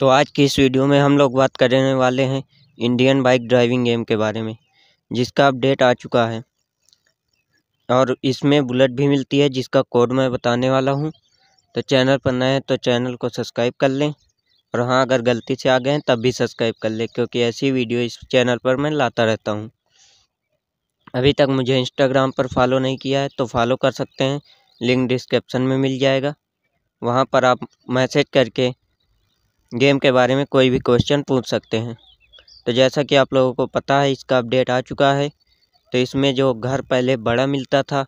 तो आज की इस वीडियो में हम लोग बात करने वाले हैं इंडियन बाइक ड्राइविंग गेम के बारे में जिसका अपडेट आ चुका है और इसमें बुलेट भी मिलती है जिसका कोड मैं बताने वाला हूँ तो चैनल पर नए हैं तो चैनल को सब्सक्राइब कर लें और हाँ अगर गलती से आ गए हैं तब भी सब्सक्राइब कर लें क्योंकि ऐसी वीडियो इस चैनल पर मैं लाता रहता हूँ अभी तक मुझे इंस्टाग्राम पर फॉलो नहीं किया है तो फॉलो कर सकते हैं लिंक डिस्क्रिप्शन में मिल जाएगा वहाँ पर आप मैसेज करके गेम के बारे में कोई भी क्वेश्चन पूछ सकते हैं तो जैसा कि आप लोगों को पता है इसका अपडेट आ चुका है तो इसमें जो घर पहले बड़ा मिलता था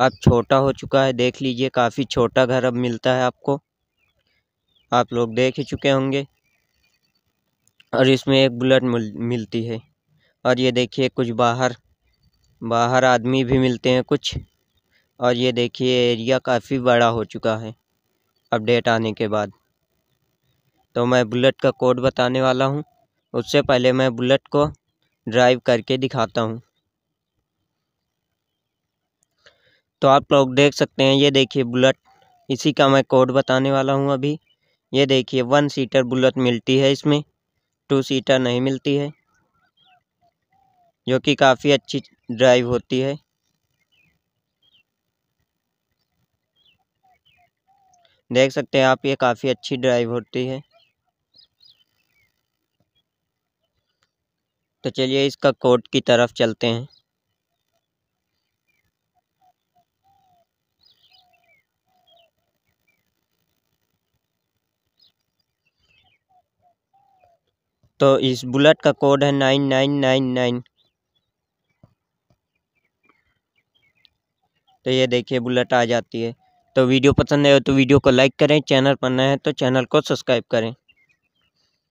अब छोटा हो चुका है देख लीजिए काफ़ी छोटा घर अब मिलता है आपको आप लोग देख ही चुके होंगे और इसमें एक बुलेट मिलती है और ये देखिए कुछ बाहर बाहर आदमी भी मिलते हैं कुछ और ये देखिए एरिया काफ़ी बड़ा हो चुका है अपडेट आने के बाद तो मैं बुलेट का कोड बताने वाला हूँ उससे पहले मैं बुलेट को ड्राइव करके दिखाता हूँ तो आप लोग देख सकते हैं ये देखिए बुलेट इसी का मैं कोड बताने वाला हूँ अभी ये देखिए वन सीटर बुलेट मिलती है इसमें टू सीटर नहीं मिलती है जो कि काफ़ी अच्छी ड्राइव होती है देख सकते हैं आप ये काफ़ी अच्छी ड्राइव होती है तो चलिए इसका कोड की तरफ चलते हैं तो इस बुलेट का कोड है नाइन नाइन नाइन नाइन तो ये देखिए बुलेट आ जाती है तो वीडियो पसंद आए तो वीडियो को लाइक करें चैनल पर नए हैं तो चैनल को सब्सक्राइब करें